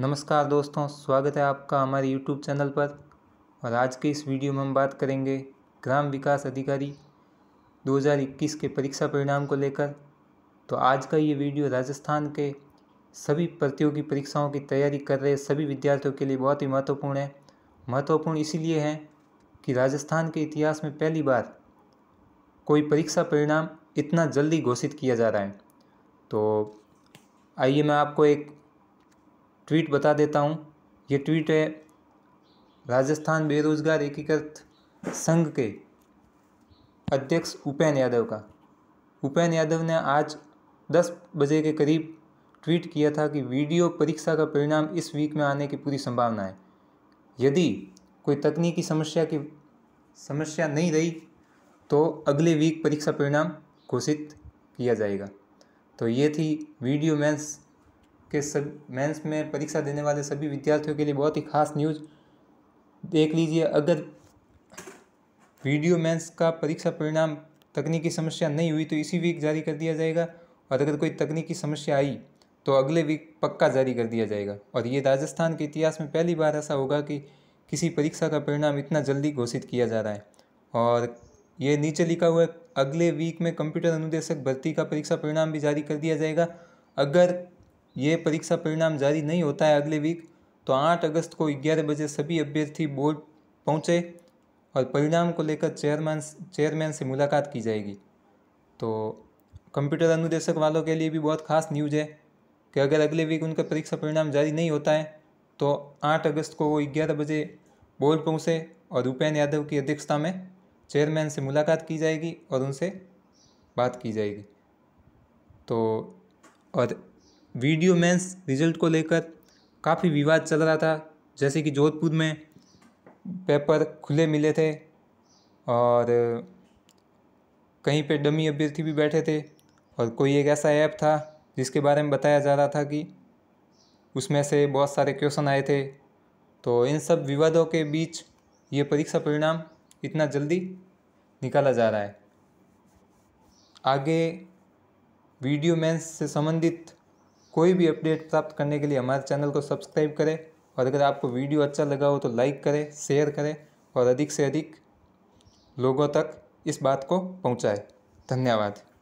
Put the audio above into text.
नमस्कार दोस्तों स्वागत है आपका हमारे यूट्यूब चैनल पर और आज के इस वीडियो में हम बात करेंगे ग्राम विकास अधिकारी 2021 के परीक्षा परिणाम को लेकर तो आज का ये वीडियो राजस्थान के सभी प्रतियोगी परीक्षाओं की तैयारी कर रहे सभी विद्यार्थियों के लिए बहुत ही महत्वपूर्ण है महत्वपूर्ण इसीलिए है कि राजस्थान के इतिहास में पहली बार कोई परीक्षा परिणाम इतना जल्दी घोषित किया जा रहा है तो आइए मैं आपको एक ट्वीट बता देता हूँ ये ट्वीट है राजस्थान बेरोजगार एकीकृत संघ के अध्यक्ष उपेन यादव का उपेन यादव ने आज 10 बजे के करीब ट्वीट किया था कि वीडियो परीक्षा का परिणाम इस वीक में आने की पूरी संभावना है यदि कोई तकनीकी समस्या की समस्या नहीं रही तो अगले वीक परीक्षा परिणाम घोषित किया जाएगा तो ये थी वीडियो मेंस के सब मेंस में परीक्षा देने वाले सभी विद्यार्थियों के लिए बहुत ही खास न्यूज़ देख लीजिए अगर वीडियो मेंस का परीक्षा परिणाम तकनीकी समस्या नहीं हुई तो इसी वीक जारी कर दिया जाएगा और अगर कोई तकनीकी समस्या आई तो अगले वीक पक्का जारी कर दिया जाएगा और ये राजस्थान के इतिहास में पहली बार ऐसा होगा कि किसी परीक्षा का परिणाम इतना जल्दी घोषित किया जा रहा है और ये नीचे लिखा हुआ है अगले वीक में कंप्यूटर अनुदेशक भर्ती का परीक्षा परिणाम भी जारी कर दिया जाएगा अगर ये परीक्षा परिणाम जारी नहीं होता है अगले वीक तो आठ अगस्त को ग्यारह बजे सभी अभ्यर्थी बोर्ड पहुँचे और परिणाम को लेकर चेयरमैन चेयरमैन से मुलाकात की जाएगी तो कंप्यूटर अनुदेशक वालों के लिए भी बहुत खास न्यूज़ है कि अगर अगले वीक उनका परीक्षा परिणाम जारी नहीं होता है तो आठ अगस्त को वो ग्यारह बजे बोर्ड पहुँचे और उपेन यादव की अध्यक्षता में चेयरमैन से मुलाकात की जाएगी और उनसे बात की जाएगी तो और वीडियो मेंस रिजल्ट को लेकर काफ़ी विवाद चल रहा था जैसे कि जोधपुर में पेपर खुले मिले थे और कहीं पे डमी अभ्यर्थी भी बैठे थे और कोई एक ऐसा ऐप था जिसके बारे में बताया जा रहा था कि उसमें से बहुत सारे क्वेश्चन आए थे तो इन सब विवादों के बीच ये परीक्षा परिणाम इतना जल्दी निकाला जा रहा है आगे वीडियो मेंस से संबंधित कोई भी अपडेट प्राप्त करने के लिए हमारे चैनल को सब्सक्राइब करें और अगर आपको वीडियो अच्छा लगा हो तो लाइक करें शेयर करें और अधिक से अधिक लोगों तक इस बात को पहुँचाए धन्यवाद